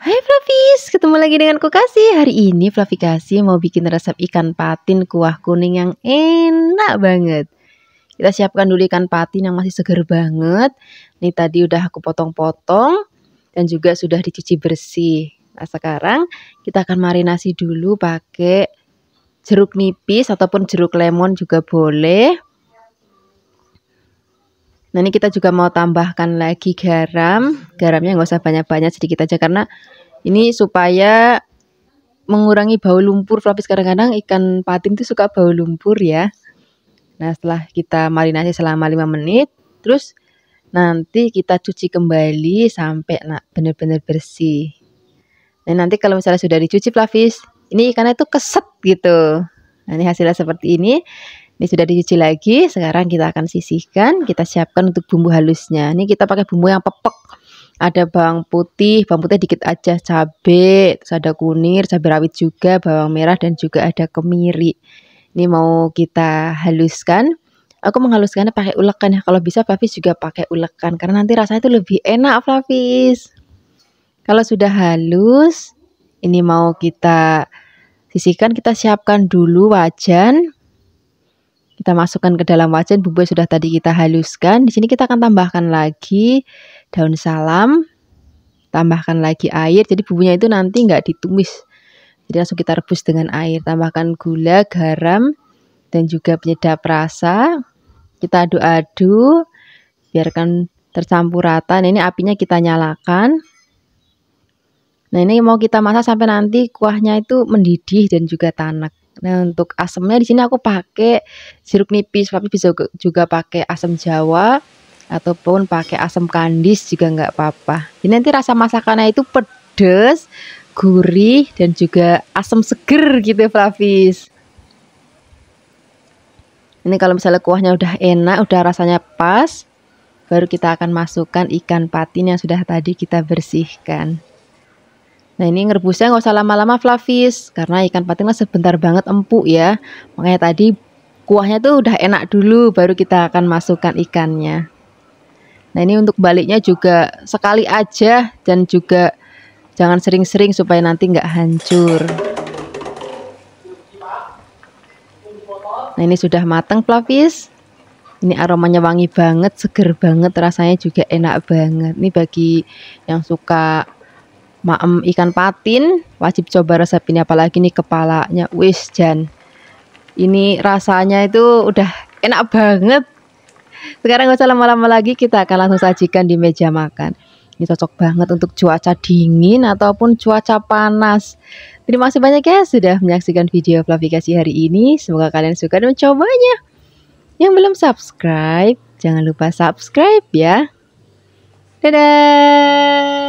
Hai Flavis, ketemu lagi dengan Kukasi. Hari ini Fluffy Kasih mau bikin resep ikan patin kuah kuning yang enak banget. Kita siapkan dulu ikan patin yang masih segar banget. Ini tadi udah aku potong-potong dan juga sudah dicuci bersih. Nah sekarang kita akan marinasi dulu pakai jeruk nipis ataupun jeruk lemon juga boleh. Nah ini kita juga mau tambahkan lagi garam. Garamnya nggak usah banyak-banyak sedikit aja karena ini supaya mengurangi bau lumpur. Flavis kadang-kadang ikan patin itu suka bau lumpur ya. Nah setelah kita marinasi selama 5 menit, terus nanti kita cuci kembali sampai nak benar-benar bersih. Nah nanti kalau misalnya sudah dicuci Flavis, ini ikannya itu keset gitu. Nah ini hasilnya seperti ini. Ini sudah dicuci lagi. Sekarang kita akan sisihkan. Kita siapkan untuk bumbu halusnya. Ini kita pakai bumbu yang pepek. Ada bawang putih, bawang putih dikit aja, cabai, terus ada kunir, cabai rawit juga, bawang merah dan juga ada kemiri. Ini mau kita haluskan. Aku menghaluskannya pakai ulekan ya. Kalau bisa Flavis juga pakai ulekan karena nanti rasanya itu lebih enak Flavis. Kalau sudah halus, ini mau kita sisihkan kita siapkan dulu wajan kita masukkan ke dalam wajan bumbu sudah tadi kita haluskan. Di sini kita akan tambahkan lagi daun salam, tambahkan lagi air. Jadi bumbunya itu nanti nggak ditumis. Jadi langsung kita rebus dengan air. Tambahkan gula, garam, dan juga penyedap rasa. Kita aduk-aduk, biarkan tercampur rata. Nah, ini apinya kita nyalakan. Nah, ini mau kita masak sampai nanti kuahnya itu mendidih dan juga tanak. Nah, untuk asemnya di sini aku pakai jeruk nipis, tapi bisa juga pakai asam Jawa ataupun pakai asam kandis juga nggak apa-apa. Jadi nanti rasa masakannya itu pedes, gurih dan juga asam seger gitu ya Flavis. Ini kalau misalnya kuahnya udah enak, udah rasanya pas, baru kita akan masukkan ikan patin yang sudah tadi kita bersihkan. Nah ini ngerebusnya nggak usah lama-lama Flavis karena ikan patinnya sebentar banget empuk ya. Makanya tadi kuahnya tuh udah enak dulu baru kita akan masukkan ikannya. Nah ini untuk baliknya juga sekali aja dan juga jangan sering-sering supaya nanti nggak hancur. Nah ini sudah matang Flavis. Ini aromanya wangi banget, seger banget, rasanya juga enak banget. Ini bagi yang suka maem ikan patin wajib coba resep ini apalagi nih kepalanya wis jan ini rasanya itu udah enak banget sekarang gak usah lama-lama lagi kita akan langsung sajikan di meja makan ini cocok banget untuk cuaca dingin ataupun cuaca panas terima kasih banyak ya sudah menyaksikan video klarifikasi hari ini semoga kalian suka dan mencobanya yang belum subscribe jangan lupa subscribe ya dadah